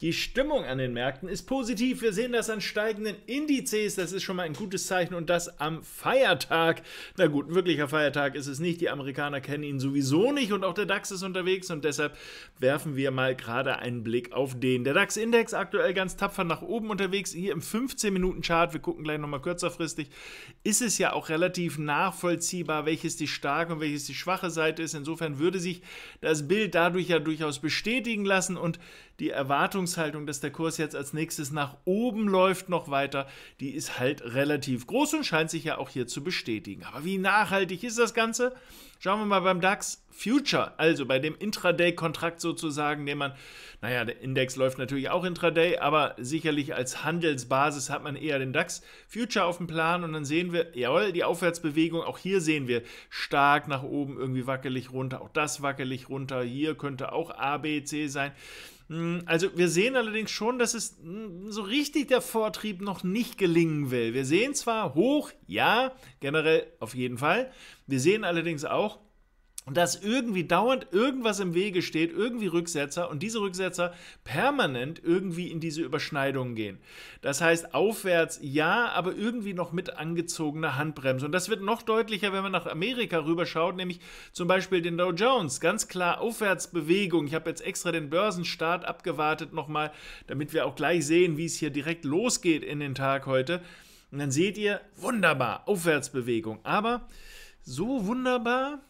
Die Stimmung an den Märkten ist positiv. Wir sehen das an steigenden Indizes. Das ist schon mal ein gutes Zeichen und das am Feiertag. Na gut, ein wirklicher Feiertag ist es nicht. Die Amerikaner kennen ihn sowieso nicht und auch der DAX ist unterwegs und deshalb werfen wir mal gerade einen Blick auf den. Der DAX-Index aktuell ganz tapfer nach oben unterwegs. Hier im 15-Minuten-Chart, wir gucken gleich nochmal kürzerfristig, ist es ja auch relativ nachvollziehbar, welches die starke und welches die schwache Seite ist. Insofern würde sich das Bild dadurch ja durchaus bestätigen lassen und die Erwartung Erwartungshaltung, dass der Kurs jetzt als nächstes nach oben läuft, noch weiter, die ist halt relativ groß und scheint sich ja auch hier zu bestätigen. Aber wie nachhaltig ist das Ganze? Schauen wir mal beim DAX Future, also bei dem Intraday-Kontrakt sozusagen, den man, naja, der Index läuft natürlich auch Intraday, aber sicherlich als Handelsbasis hat man eher den DAX Future auf dem Plan und dann sehen wir, jawohl, die Aufwärtsbewegung, auch hier sehen wir stark nach oben, irgendwie wackelig runter, auch das wackelig runter, hier könnte auch ABC sein. Hm, also wir sehen allerdings schon, dass es hm, so richtig der Vortrieb noch nicht gelingen will. Wir sehen zwar hoch, ja, generell auf jeden Fall. Wir sehen allerdings auch, und dass irgendwie dauernd irgendwas im Wege steht, irgendwie Rücksetzer und diese Rücksetzer permanent irgendwie in diese Überschneidungen gehen. Das heißt aufwärts ja, aber irgendwie noch mit angezogener Handbremse. Und das wird noch deutlicher, wenn man nach Amerika rüberschaut, nämlich zum Beispiel den Dow Jones. Ganz klar Aufwärtsbewegung. Ich habe jetzt extra den Börsenstart abgewartet nochmal, damit wir auch gleich sehen, wie es hier direkt losgeht in den Tag heute. Und dann seht ihr, wunderbar, Aufwärtsbewegung. Aber so wunderbar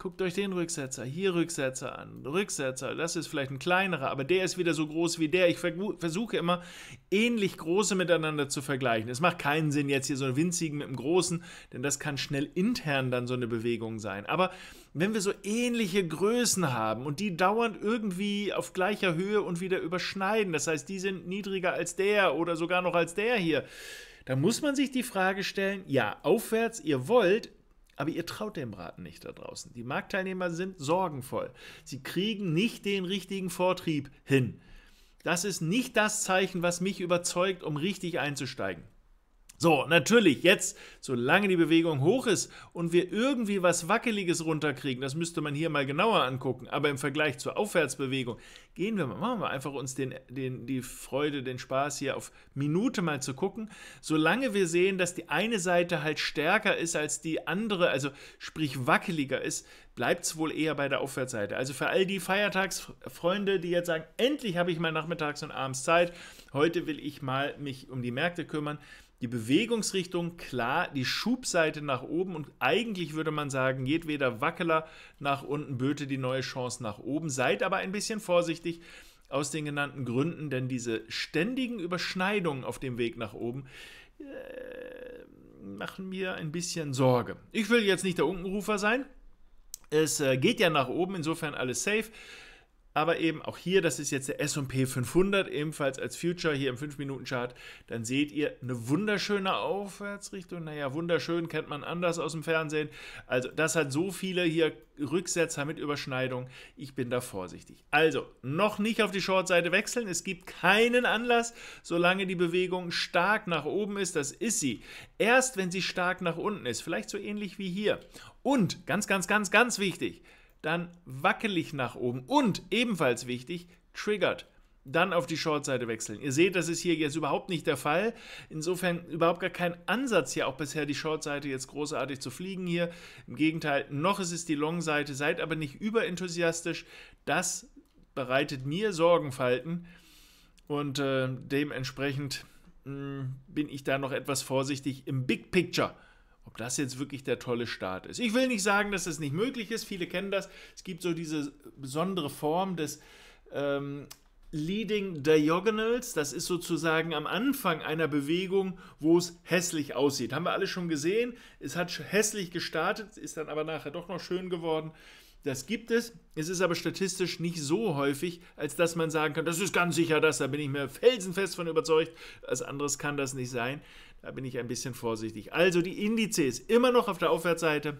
Guckt euch den Rücksetzer, hier Rücksetzer an, Rücksetzer, das ist vielleicht ein kleinerer, aber der ist wieder so groß wie der. Ich versuche immer, ähnlich große miteinander zu vergleichen. Es macht keinen Sinn, jetzt hier so einen winzigen mit einem großen, denn das kann schnell intern dann so eine Bewegung sein. Aber wenn wir so ähnliche Größen haben und die dauernd irgendwie auf gleicher Höhe und wieder überschneiden, das heißt, die sind niedriger als der oder sogar noch als der hier, da muss man sich die Frage stellen, ja, aufwärts, ihr wollt, aber ihr traut dem Braten nicht da draußen. Die Marktteilnehmer sind sorgenvoll. Sie kriegen nicht den richtigen Vortrieb hin. Das ist nicht das Zeichen, was mich überzeugt, um richtig einzusteigen. So, natürlich, jetzt, solange die Bewegung hoch ist und wir irgendwie was Wackeliges runterkriegen, das müsste man hier mal genauer angucken, aber im Vergleich zur Aufwärtsbewegung, gehen wir mal, machen wir einfach uns den, den, die Freude, den Spaß hier auf Minute mal zu gucken, solange wir sehen, dass die eine Seite halt stärker ist als die andere, also sprich wackeliger ist, bleibt es wohl eher bei der Aufwärtsseite. Also für all die Feiertagsfreunde, die jetzt sagen, endlich habe ich mal nachmittags und abends Zeit, heute will ich mal mich um die Märkte kümmern, die Bewegungsrichtung klar, die Schubseite nach oben und eigentlich würde man sagen, jedweder Wackeler nach unten böte die neue Chance nach oben. Seid aber ein bisschen vorsichtig aus den genannten Gründen, denn diese ständigen Überschneidungen auf dem Weg nach oben äh, machen mir ein bisschen Sorge. Ich will jetzt nicht der Unkenrufer sein. Es äh, geht ja nach oben, insofern alles safe aber eben auch hier, das ist jetzt der S&P 500, ebenfalls als Future hier im 5-Minuten-Chart, dann seht ihr eine wunderschöne Aufwärtsrichtung. Naja, wunderschön kennt man anders aus dem Fernsehen. Also das hat so viele hier Rücksetzer mit Überschneidung. Ich bin da vorsichtig. Also, noch nicht auf die Short-Seite wechseln. Es gibt keinen Anlass, solange die Bewegung stark nach oben ist. Das ist sie. Erst wenn sie stark nach unten ist, vielleicht so ähnlich wie hier. Und ganz, ganz, ganz, ganz wichtig, dann wackelig nach oben und ebenfalls wichtig, triggert. Dann auf die Short-Seite wechseln. Ihr seht, das ist hier jetzt überhaupt nicht der Fall. Insofern überhaupt gar kein Ansatz hier auch bisher die Short-Seite jetzt großartig zu fliegen hier. Im Gegenteil, noch ist es die Long-Seite. Seid aber nicht überenthusiastisch. Das bereitet mir Sorgenfalten und äh, dementsprechend mh, hm, bin ich da noch etwas vorsichtig im Big Picture ob das jetzt wirklich der tolle Start ist. Ich will nicht sagen, dass das nicht möglich ist. Viele kennen das. Es gibt so diese besondere Form des ähm, Leading Diagonals, das ist sozusagen am Anfang einer Bewegung, wo es hässlich aussieht. Haben wir alle schon gesehen. Es hat hässlich gestartet, ist dann aber nachher doch noch schön geworden. Das gibt es. Es ist aber statistisch nicht so häufig, als dass man sagen kann, das ist ganz sicher das, da bin ich mir felsenfest von überzeugt. Als anderes kann das nicht sein. Da bin ich ein bisschen vorsichtig. Also die Indizes immer noch auf der Aufwärtsseite.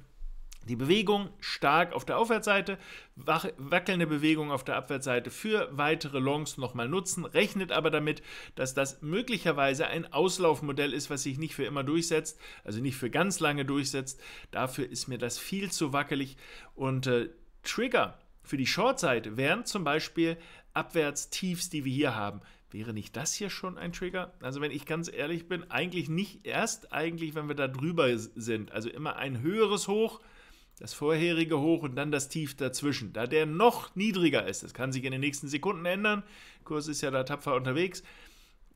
Die Bewegung stark auf der Aufwärtsseite, wackelnde Bewegung auf der Abwärtsseite für weitere Longs nochmal nutzen, rechnet aber damit, dass das möglicherweise ein Auslaufmodell ist, was sich nicht für immer durchsetzt, also nicht für ganz lange durchsetzt. Dafür ist mir das viel zu wackelig und äh, Trigger für die Shortseite wären zum Beispiel Abwärtstiefs, die wir hier haben. Wäre nicht das hier schon ein Trigger? Also wenn ich ganz ehrlich bin, eigentlich nicht erst eigentlich, wenn wir da drüber sind. Also immer ein höheres Hoch, das vorherige Hoch und dann das Tief dazwischen. Da der noch niedriger ist, das kann sich in den nächsten Sekunden ändern, Kurs ist ja da tapfer unterwegs,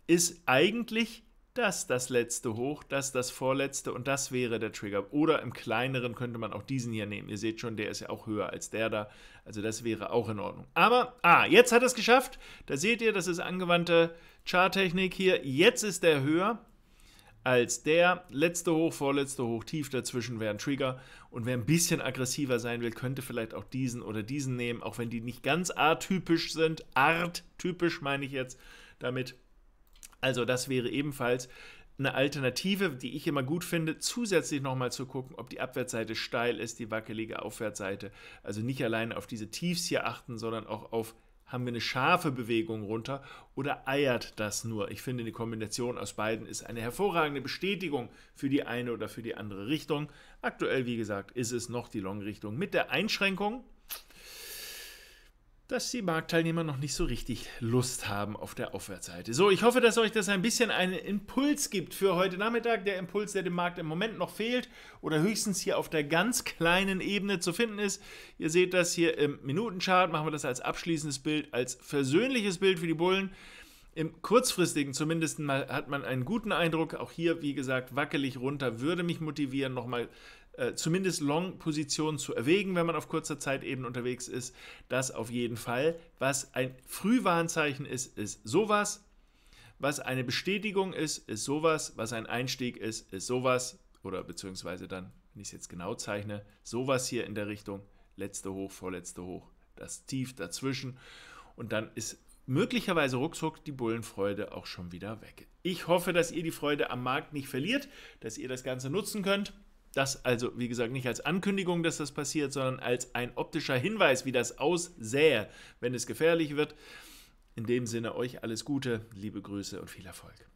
ist eigentlich das das letzte Hoch, das das vorletzte und das wäre der Trigger. Oder im kleineren könnte man auch diesen hier nehmen. Ihr seht schon, der ist ja auch höher als der da. Also das wäre auch in Ordnung. Aber, ah, jetzt hat es geschafft. Da seht ihr, das ist angewandte Charttechnik hier. Jetzt ist der höher als der. Letzte Hoch, vorletzte Hoch, tief dazwischen wäre ein Trigger. Und wer ein bisschen aggressiver sein will, könnte vielleicht auch diesen oder diesen nehmen, auch wenn die nicht ganz atypisch sind. Arttypisch meine ich jetzt damit. Also das wäre ebenfalls eine Alternative, die ich immer gut finde, zusätzlich nochmal zu gucken, ob die Abwärtsseite steil ist, die wackelige Aufwärtsseite. Also nicht alleine auf diese Tiefs hier achten, sondern auch auf haben wir eine scharfe Bewegung runter oder eiert das nur? Ich finde, die Kombination aus beiden ist eine hervorragende Bestätigung für die eine oder für die andere Richtung. Aktuell, wie gesagt, ist es noch die Long-Richtung mit der Einschränkung, dass die Marktteilnehmer noch nicht so richtig Lust haben auf der Aufwärtsseite. So, ich hoffe, dass euch das ein bisschen einen Impuls gibt für heute Nachmittag. Der Impuls, der dem Markt im Moment noch fehlt oder höchstens hier auf der ganz kleinen Ebene zu finden ist. Ihr seht das hier im Minutenchart, machen wir das als abschließendes Bild, als versöhnliches Bild für die Bullen. Im kurzfristigen zumindest mal hat man einen guten Eindruck. Auch hier, wie gesagt, wackelig runter würde mich motivieren, nochmal äh, zumindest Long-Positionen zu erwägen, wenn man auf kurzer Zeit eben unterwegs ist. Das auf jeden Fall. Was ein Frühwarnzeichen ist, ist sowas. Was eine Bestätigung ist, ist sowas. Was ein Einstieg ist, ist sowas. Oder beziehungsweise dann, wenn ich es jetzt genau zeichne, sowas hier in der Richtung. Letzte hoch, vorletzte hoch, das Tief dazwischen. Und dann ist möglicherweise ruckzuck die Bullenfreude auch schon wieder weg. Ich hoffe, dass ihr die Freude am Markt nicht verliert, dass ihr das Ganze nutzen könnt. Das also, wie gesagt, nicht als Ankündigung, dass das passiert, sondern als ein optischer Hinweis, wie das aussähe, wenn es gefährlich wird. In dem Sinne euch alles Gute, liebe Grüße und viel Erfolg.